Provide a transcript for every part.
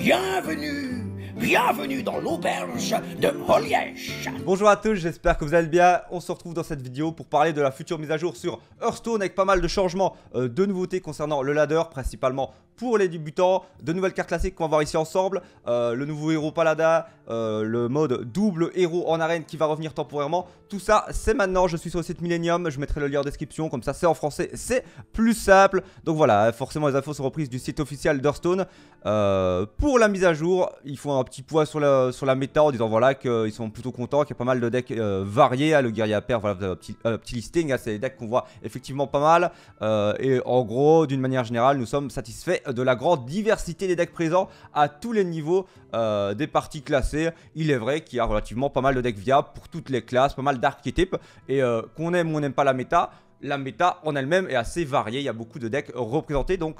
Bienvenue Bienvenue dans l'auberge de Holiège Bonjour à tous, j'espère que vous allez bien. On se retrouve dans cette vidéo pour parler de la future mise à jour sur Hearthstone avec pas mal de changements, euh, de nouveautés concernant le ladder, principalement pour les débutants, de nouvelles cartes classiques qu'on va voir ici ensemble, euh, le nouveau héros Palada, euh, le mode double héros en arène qui va revenir temporairement. Tout ça, c'est maintenant. Je suis sur le site Millennium. Je mettrai le lien en description. Comme ça, c'est en français. C'est plus simple. Donc voilà, forcément, les infos sont reprises du site officiel d'Earthstone euh, pour la mise à jour, ils font un petit poids sur la, sur la méta en disant voilà qu'ils sont plutôt contents, qu'il y a pas mal de decks euh, variés. à hein. le guerrier à perdre. voilà, petit, petit listing. Hein, c'est des decks qu'on voit effectivement pas mal. Euh, et en gros, d'une manière générale, nous sommes satisfaits de la grande diversité des decks présents à tous les niveaux des parties classées. Il est vrai qu'il y a relativement pas mal de decks viables pour toutes les classes, pas mal de d'archétypes. Et euh, qu'on aime ou on n'aime pas la méta, la méta en elle-même est assez variée. Il y a beaucoup de decks représentés. Donc,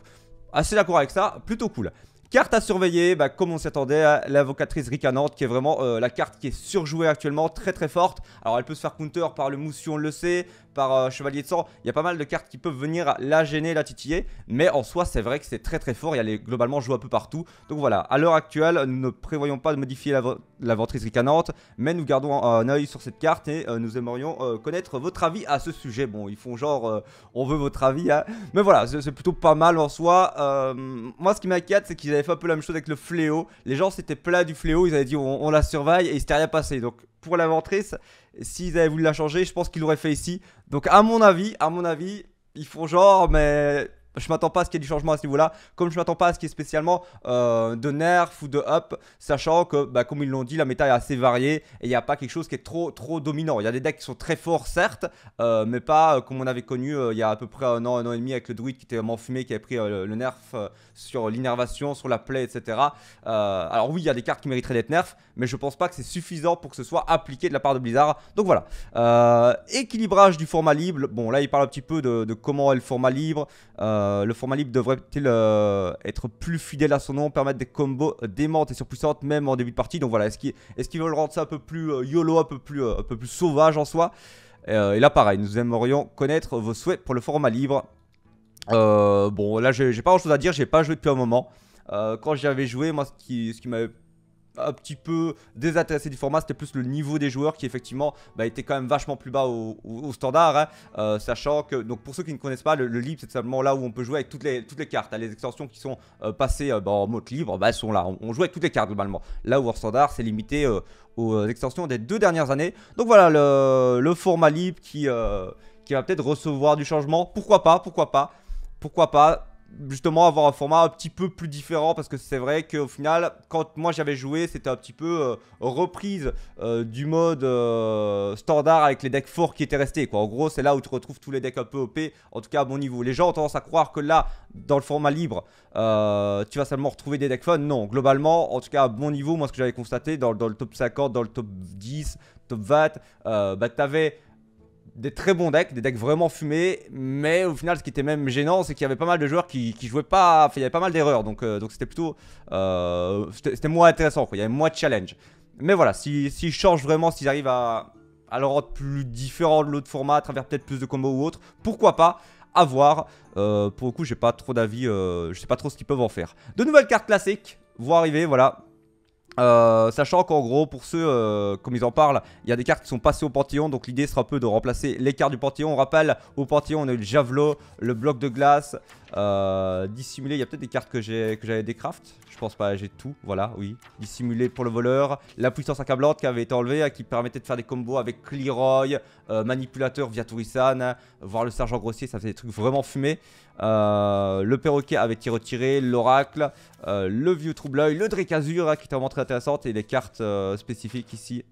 assez d'accord avec ça. Plutôt cool. Carte à surveiller, bah, comme on s'attendait, l'invocatrice ricanante qui est vraiment euh, la carte qui est surjouée actuellement, très très forte. Alors elle peut se faire counter par le si on le sait, par euh, Chevalier de Sang. Il y a pas mal de cartes qui peuvent venir la gêner, la titiller. Mais en soi, c'est vrai que c'est très très fort. Il y a globalement joué un peu partout. Donc voilà, à l'heure actuelle, nous ne prévoyons pas de modifier la ventrice ricanante. Mais nous gardons un oeil sur cette carte et euh, nous aimerions euh, connaître votre avis à ce sujet. Bon, ils font genre, on veut votre avis. Hein. Mais voilà, c'est plutôt pas mal en soi. moi, ce qui m'inquiète, c'est qu'ils avaient fait un peu la même chose avec le fléau. Les gens s'étaient plats du fléau. Ils avaient dit, on, la surveille et il s'était rien passé. Donc pour l'inventrice, S'ils avaient voulu la changer, je pense qu'ils l'auraient fait ici. Donc à mon avis, à mon avis, ils font genre, mais je m'attends pas à ce qu'il y ait du changement à ce niveau-là, comme je m'attends pas à ce qu'il y ait spécialement euh, de nerf ou de up, sachant que, bah, comme ils l'ont dit, la méta est assez variée et il n'y a pas quelque chose qui est trop, trop dominant. Il y a des decks qui sont très forts, certes, euh, mais pas euh, comme on avait connu il y a à peu près un an, un an et demi avec le druide qui était vraiment fumé, qui avait pris le nerf sur l'innervation, sur la plaie, etc. alors oui, il y a des cartes qui mériteraient d'être nerf, mais je pense pas que c'est suffisant pour que ce soit appliqué de la part de Blizzard. Donc voilà. équilibrage du format libre. Bon, là, il parle un petit peu de, comment est le format libre. Euh, euh, le format libre devrait-il euh, être plus fidèle à son nom, permettre des combos démentes et surpuissantes même en début de partie Donc voilà, est-ce qu'ils veulent rendre ça un peu plus euh, YOLO, un peu plus, peu plus sauvage en soi Et là pareil, nous aimerions connaître vos souhaits pour le format libre. bon là j'ai pas grand chose à dire, j'ai pas joué depuis un moment. quand j'y avais joué, moi ce qui, ce qui m'avait un petit peu désintéressé du format, c'était plus le niveau des joueurs qui effectivement bah, était quand même vachement plus bas au, standard, hein. euh, sachant que, donc pour ceux qui ne connaissent pas, le, libre c'est simplement là où on peut jouer avec toutes les, toutes les cartes, hein. les extensions qui sont euh, passées euh, bah, en mode libre, bah, elles sont là, on, joue avec toutes les cartes globalement, là où au standard c'est limité aux extensions des deux dernières années, donc voilà le, format libre qui, qui va peut-être recevoir du changement, pourquoi pas, pourquoi pas, pourquoi pas, justement avoir un format un petit peu plus différent parce que c'est vrai qu'au final, quand moi j'avais joué, c'était un petit peu euh, reprise euh, du mode euh, standard avec les decks forts qui étaient restés. Quoi. En gros, c'est là où tu retrouves tous les decks un peu OP, en tout cas à bon niveau. Les gens ont tendance à croire que là, dans le format libre, tu vas seulement retrouver des decks fun. Non, globalement, en tout cas à bon niveau, moi ce que j'avais constaté dans, le top 50, dans le top 10, top 20, bah t'avais des très bons decks, des decks vraiment fumés, mais au final ce qui était même gênant c'est qu'il y avait pas mal de joueurs qui, jouaient pas, enfin il y avait pas mal d'erreurs, donc euh, donc c'était plutôt, euh, c'était moins intéressant, quoi. il y avait moins de challenge. Mais voilà, s'ils si, changent vraiment, s'ils arrivent à, à le rendre plus différent de l'autre format, à travers peut-être plus de combos ou autre, pourquoi pas à voir, euh, pour le coup j'ai pas trop d'avis, je sais pas trop ce qu'ils peuvent en faire. De nouvelles cartes classiques vont arriver, voilà, euh, sachant qu'en gros, pour ceux, euh, comme ils en parlent, il y a des cartes qui sont passées au Panthéon, donc l'idée sera un peu de remplacer les cartes du Panthéon. On rappelle, au Panthéon, on a eu le Javelot, le bloc de glace, euh, dissimulé, il y a peut-être des cartes que j'avais des crafts. je pense pas, j'ai tout, voilà, oui. Dissimulé pour le voleur, la puissance accablante qui avait été enlevée, hein, qui permettait de faire des combos avec Clearoy, Manipulateur via Tourisan, voir le sergent grossier, ça faisait des trucs vraiment fumés. Euh, le perroquet avait été retiré, l'oracle, euh, le vieux trouble le drake azur hein, qui était vraiment très intéressante et les cartes euh, spécifiques ici.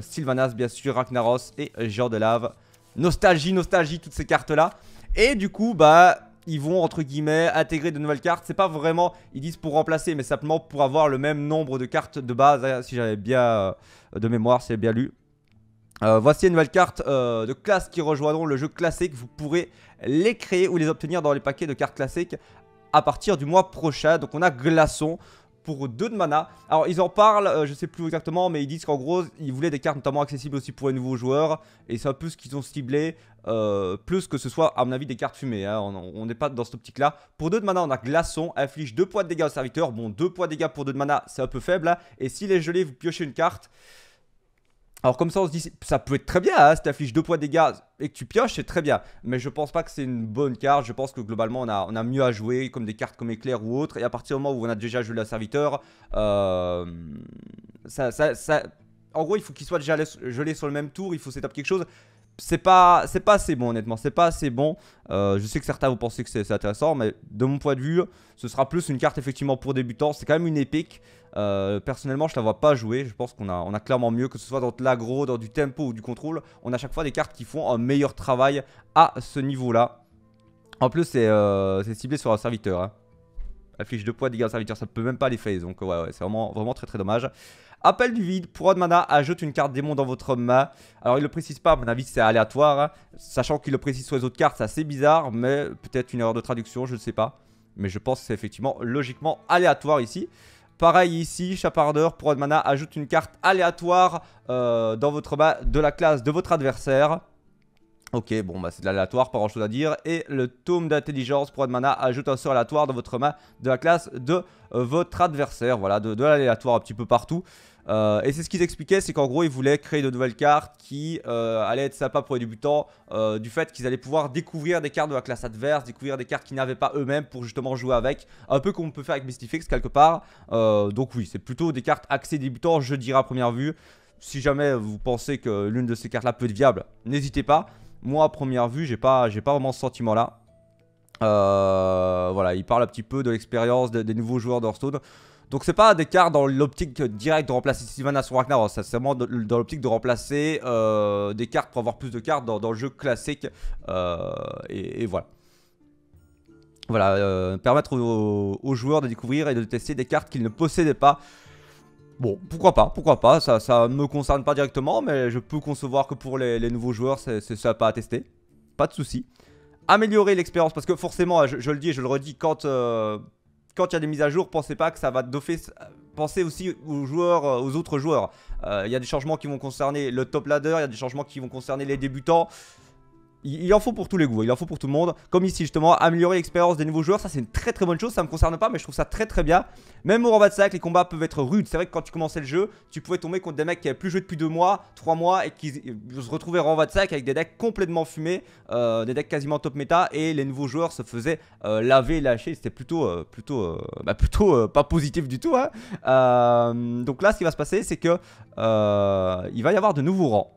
Sylvanas bien sûr, Ragnaros et Genre de Lave. Nostalgie, nostalgie, toutes ces cartes-là. Et du coup, bah, ils vont entre guillemets intégrer de nouvelles cartes. C'est pas vraiment, ils disent pour remplacer, mais simplement pour avoir le même nombre de cartes de base, hein, si j'avais bien de mémoire, si bien lu. Euh, voici une nouvelle carte euh, de classe qui rejoindront le jeu classique. Vous pourrez les créer ou les obtenir dans les paquets de cartes classiques à partir du mois prochain. Donc on a Glaçon pour 2 de mana. Alors ils en parlent, je euh, je sais plus exactement, mais ils disent qu'en gros ils voulaient des cartes notamment accessibles aussi pour les nouveaux joueurs. Et c'est un peu ce qu'ils ont ciblé, plus que ce soit à mon avis des cartes fumées. Hein. On n'est pas dans cette optique là. Pour 2 de mana on a Glaçon, inflige 2 points de dégâts au serviteur. Bon 2 points de dégâts pour 2 de mana c'est un peu faible. Hein. Et s'il est gelé vous piochez une carte. Alors comme ça, on se dit, ça peut être très bien, hein, si tu affiches deux de dégâts et que tu pioches, c'est très bien. Mais je pense pas que c'est une bonne carte, je pense que globalement, on a, on a mieux à jouer, comme des cartes comme Éclair ou autre. Et à partir du moment où on a déjà joué la serviteur, euh, ça, ça, en gros, il faut qu'il soit déjà gelé sur le même tour, il faut setup quelque chose c'est pas c'est pas assez bon honnêtement, c'est pas assez bon. Euh, je sais que certains vous penser que c'est intéressant, mais de mon point de vue, ce sera plus une carte effectivement pour débutants. C'est quand même une épique. Euh, personnellement, je la vois pas jouer. Je pense qu'on a, on a clairement mieux, que ce soit dans de l'agro, dans du tempo ou du contrôle. On a chaque fois des cartes qui font un meilleur travail à ce niveau-là. En plus, c'est euh, ciblé sur un serviteur. Hein affiche de poids, dégâts de serviteur, ça peut même pas les faire. Donc ouais, c'est vraiment, vraiment très très dommage. Appel du vide, pour un mana, ajoute une carte démon dans votre main. Alors il le précise pas, à mon avis c'est aléatoire. Hein. Sachant qu'il le précise sur les autres cartes, c'est assez bizarre, mais peut-être une erreur de traduction, je ne sais pas. Mais je pense que c'est effectivement logiquement aléatoire ici. Pareil ici, chapardeur, pour un mana, ajoute une carte aléatoire euh, dans votre main de la classe de votre adversaire. Ok, bon, bah c'est de l'aléatoire, pas grand chose à dire. Et le tome d'intelligence pour de mana ajoute un sort aléatoire dans votre main de la classe de euh, votre adversaire. Voilà, de, l'aléatoire un petit peu partout. Euh, et c'est ce qu'ils expliquaient, c'est qu'en gros, ils voulaient créer de nouvelles cartes qui euh, allaient être sympas pour les débutants du fait qu'ils allaient pouvoir découvrir des cartes de la classe adverse, découvrir des cartes qu'ils n'avaient pas eux-mêmes pour justement jouer avec. Un peu comme on peut faire avec Mystifix quelque part. donc oui, c'est plutôt des cartes axées débutants, je dirais à première vue. Si jamais vous pensez que l'une de ces cartes-là peut être viable, n'hésitez pas. Moi, à première vue, j'ai pas, pas vraiment ce sentiment-là. Euh, voilà, il parle un petit peu de l'expérience des nouveaux joueurs d'Hearthstone. Donc c'est pas des cartes dans l'optique directe de remplacer Sylvanas ou Ragnaros, hein. c'est vraiment dans l'optique de remplacer euh, des cartes pour avoir plus de cartes dans, le jeu classique. Euh, et, voilà. Voilà, permettre aux, joueurs de découvrir et de tester des cartes qu'ils ne possédaient pas. Bon, pourquoi pas, pourquoi pas, ça ne me concerne pas directement, mais je peux concevoir que pour les, nouveaux joueurs, c'est pas à tester. Pas de souci. Améliorer l'expérience, parce que forcément, je, le dis et je le redis, euh, quand il y a des mises à jour, pensez pas que ça va d'office... Pensez aussi aux joueurs, euh, aux autres joueurs. Euh, il y a des changements qui vont concerner le top ladder, il y a des changements qui vont concerner les débutants il en faut pour tous les goûts, il en faut pour tout le monde. Comme ici justement, améliorer l'expérience des nouveaux joueurs, ça c'est une très très bonne chose, ça me concerne pas, mais je trouve ça très très bien. Même au rang de Sac, les combats peuvent être rudes. C'est vrai que quand tu commençais le jeu, tu pouvais tomber contre des mecs qui n'avaient plus joué depuis 2 mois, 3 mois, et qui se retrouvaient en Robat de Sac avec des decks complètement fumés, euh, des decks quasiment top méta, et les nouveaux joueurs se faisaient euh, laver, lâcher. C'était plutôt, euh, plutôt, bah, plutôt pas positif du tout. Hein. donc là, ce qui va se passer, c'est que il va y avoir de nouveaux rangs.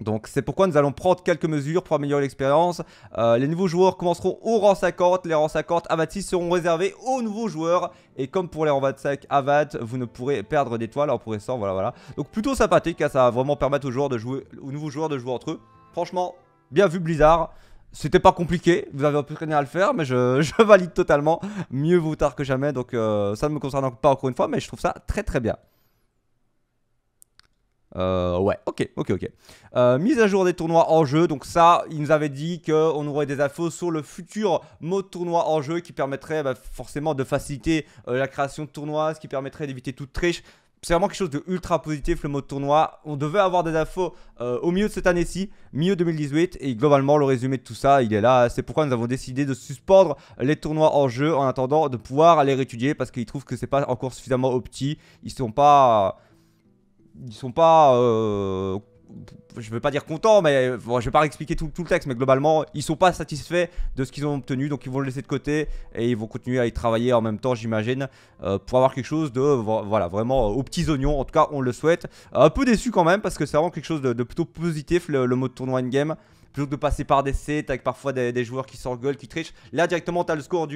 Donc c'est pourquoi nous allons prendre quelques mesures pour améliorer l'expérience. Euh, les nouveaux joueurs commenceront au rang 50, les rangs 50 à seront réservés aux nouveaux joueurs. Et comme pour les rangs 25 Avat, vous ne pourrez perdre d'étoiles en pour voilà voilà. Donc plutôt sympathique, hein, ça va vraiment permettre aux, joueurs de jouer, aux nouveaux joueurs de jouer entre eux. Franchement, bien vu Blizzard. C'était pas compliqué, vous avez un peu à le faire, mais je, valide totalement. Mieux vaut tard que jamais, donc euh, ça ne me concerne pas encore une fois, mais je trouve ça très très bien. Euh, ouais, ok, ok, ok. Euh, mise à jour des tournois en jeu. Donc ça, il nous avait dit qu'on aurait des infos sur le futur mode tournoi en jeu qui permettrait bah, forcément de faciliter euh, la création de tournois, ce qui permettrait d'éviter toute triche. C'est vraiment quelque chose de ultra positif le mode tournoi. On devait avoir des infos au milieu de cette année-ci, milieu 2018, et globalement le résumé de tout ça, il est là. C'est pourquoi nous avons décidé de suspendre les tournois en jeu en attendant de pouvoir les étudier parce qu'ils trouvent que c'est pas encore suffisamment opti. Ils sont pas ils sont pas euh, je veux pas dire content, mais je je vais pas réexpliquer tout, le texte, mais globalement, ils sont pas satisfaits de ce qu'ils ont obtenu, donc ils vont le laisser de côté et ils vont continuer à y travailler en même temps, j'imagine, euh, pour avoir quelque chose de voilà vraiment euh, aux petits oignons. En tout cas, on le souhaite. Un peu déçu quand même parce que c'est vraiment quelque chose de, plutôt positif le, mode tournoi in game Plutôt que de passer par des sets avec parfois des, joueurs qui s'engueulent, qui trichent. Là, directement, Tu as le score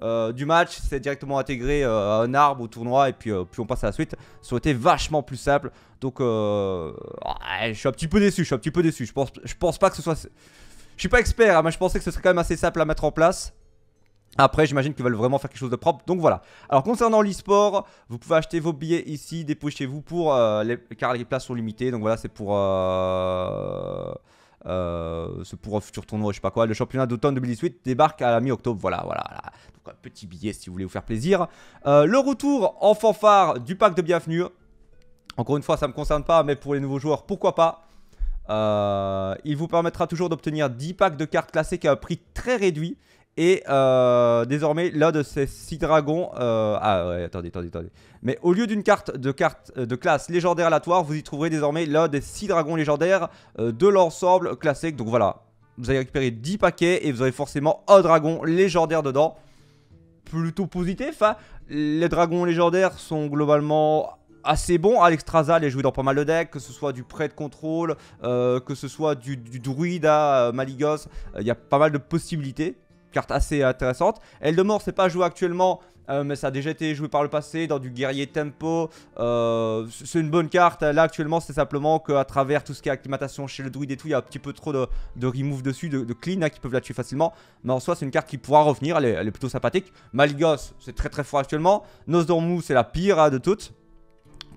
euh, du, match, c'est directement intégré à un arbre au tournoi et puis, puis on passe à la suite. Ça vachement plus simple. Donc je suis un petit peu déçu, je suis un petit peu déçu. Je pense, je pense pas que ce soit... Je suis pas expert, hein, mais je pensais que ce serait quand même assez simple à mettre en place. Après, j'imagine qu'ils veulent vraiment faire quelque chose de propre. Donc voilà. Alors concernant l'e-sport, vous pouvez acheter vos billets ici, chez vous pour... Euh, les... car les places sont limitées. Donc voilà, c'est pour... Euh... euh pour un futur tournoi, je sais pas quoi. Le championnat d'automne 2018 débarque à la mi-octobre. Voilà, voilà, voilà, Donc un petit billet si vous voulez vous faire plaisir. Euh, le retour en fanfare du pack de bienvenue. Encore une fois, ça me concerne pas, mais pour les nouveaux joueurs, pourquoi pas euh, il vous permettra toujours d'obtenir 10 packs de cartes classiques à un prix très réduit. Et euh, désormais, l'un de ces 6 dragons... Euh, ah ouais, attendez, attendez, attendez. Mais au lieu d'une carte de, carte de classe légendaire aléatoire, vous y trouverez désormais l'un des 6 dragons légendaires de l'ensemble classique. Donc voilà, vous allez récupérer 10 paquets et vous aurez forcément un dragon légendaire dedans. Plutôt positif, hein. les dragons légendaires sont globalement assez bon. Alex elle est joué dans pas mal de decks, que ce soit du prêt de contrôle, euh, que ce soit du, druide à hein, euh, Maligos. Euh, il y a pas mal de possibilités. Carte assez intéressante. Eldemort, c'est pas joué actuellement. mais ça a déjà été joué par le passé dans du guerrier tempo. c'est une bonne carte. Là, actuellement, c'est simplement qu'à travers tout ce qui est acclimatation chez le druide et tout, il y a un petit peu trop de, remove dessus, de, clean hein, qui peuvent la tuer facilement. Mais en soi, c'est une carte qui pourra revenir. Elle est, plutôt sympathique. Maligos, c'est très très fort actuellement. Nosdormu, c'est la pire hein, de toutes.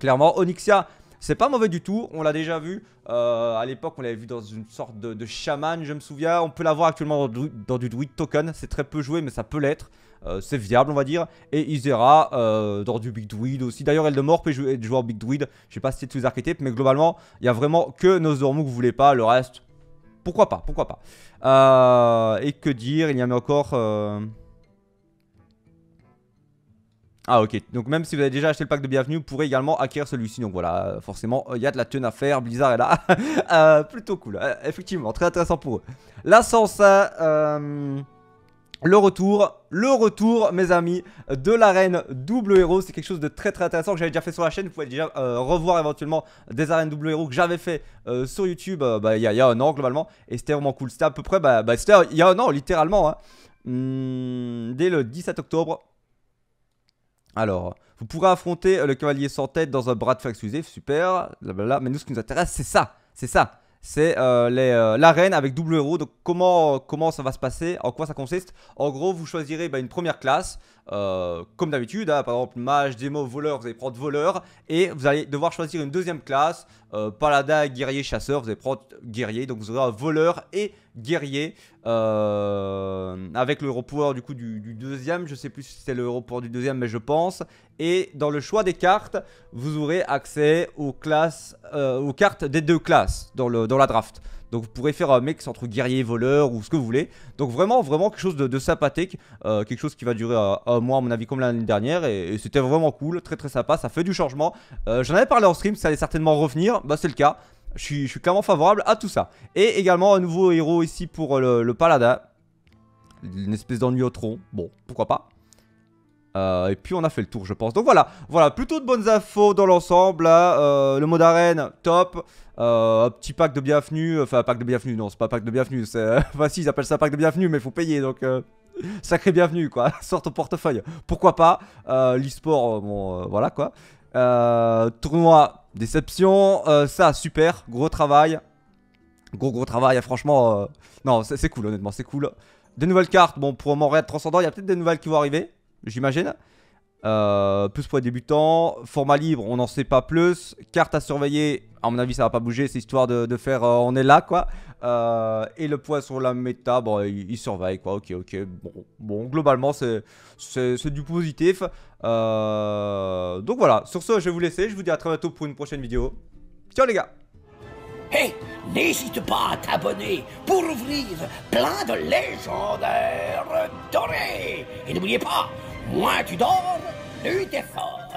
Clairement, Onyxia, c'est pas mauvais du tout, on l'a déjà vu. Euh, à l'époque, on l'avait vu dans une sorte de, chaman, je me souviens. On peut l'avoir actuellement dans, du Druid Token. C'est très peu joué, mais ça peut l'être. Euh, c'est viable, on va dire. Et Isera euh, dans du Big Druid aussi. D'ailleurs, elle Eldemort peut jouer, joueur Big Druid. Je sais pas si c'est sous les archétypes, mais globalement, il y a vraiment que nos que vous voulez pas. Le reste, pourquoi pas, pourquoi pas. et que dire Il y en a encore... Ah ok, donc même si vous avez déjà acheté le pack de bienvenue, vous pourrez également acquérir celui-ci. Donc voilà, euh, forcément, il y a de la thune à faire, Blizzard est là. Euh, plutôt cool, euh, effectivement, très intéressant pour eux. La le retour, le retour, mes amis, de l'arène double héros. C'est quelque chose de très très intéressant que j'avais déjà fait sur la chaîne. Vous pouvez déjà revoir éventuellement des arènes double héros que j'avais fait sur YouTube bah, il, y a, un an globalement. Et c'était vraiment cool. C'était à peu près, bah, bah, il y a un an littéralement. Hein. Hmm, dès le 17 octobre, alors, vous pourrez affronter euh, le cavalier sans tête dans un bras de fer exclusif, super, Mais nous, ce qui nous intéresse, c'est ça, c'est ça. C'est euh, euh, l'arène avec double héros. Donc, comment, comment ça va se passer En quoi ça consiste En gros, vous choisirez bah, une première classe. Euh, comme d'habitude, hein, par exemple mage, démo, voleur, vous allez prendre voleur, et vous allez devoir choisir une deuxième classe, euh, paladin, guerrier, chasseur, vous allez prendre guerrier, donc vous aurez un voleur et guerrier, euh, avec le repouvoir du coup du, deuxième, je sais plus si c'est le repouvoir du deuxième, mais je pense, et dans le choix des cartes, vous aurez accès aux classes, euh, aux cartes des deux classes dans, le, dans la draft. Donc vous pourrez faire un mix entre guerrier, voleur ou ce que vous voulez. Donc vraiment, vraiment quelque chose de, sympathique, euh, quelque chose qui va durer euh, un mois à mon avis comme l'année dernière. Et, c'était vraiment cool, très très sympa, ça fait du changement. Euh, j'en avais parlé en stream, ça allait certainement revenir, bah c'est le cas. Je suis, clairement favorable à tout ça. Et également un nouveau héros ici pour le, paladin. Une espèce d'ennui au tronc. Bon, pourquoi pas. et puis on a fait le tour je pense Donc voilà, voilà plutôt de bonnes infos dans l'ensemble hein. Le mode arène, top euh, un petit pack de bienvenue, euh, enfin pack de bienvenue, non c'est pas pack de bienvenue, c'est... Euh, enfin si ils appellent ça pack de bienvenue mais faut payer donc... Sacré bienvenue quoi, sorte au portefeuille. Pourquoi pas, euh, l'e-sport, bon voilà quoi. tournoi, déception, ça super, gros travail. Gros gros travail, hein, franchement, non c'est cool honnêtement, c'est cool. Des nouvelles cartes, bon pour Montréal Transcendant, il y a peut-être des nouvelles qui vont arriver, j'imagine. Euh, plus pour les débutants, format libre, on n'en sait pas plus. Carte à surveiller, à mon avis, ça va pas bouger. C'est histoire de, faire euh, on est là quoi. Euh, et le poids sur la méta, bon, il, surveille quoi. Ok, ok. Bon, bon globalement, c'est du positif. donc voilà, sur ce, je vais vous laisser. Je vous dis à très bientôt pour une prochaine vidéo. Ciao les gars! Hey, n'hésite pas à t'abonner pour ouvrir plein de légendaires dorés. Et n'oubliez pas, Moins tu dors, plus t'es fort.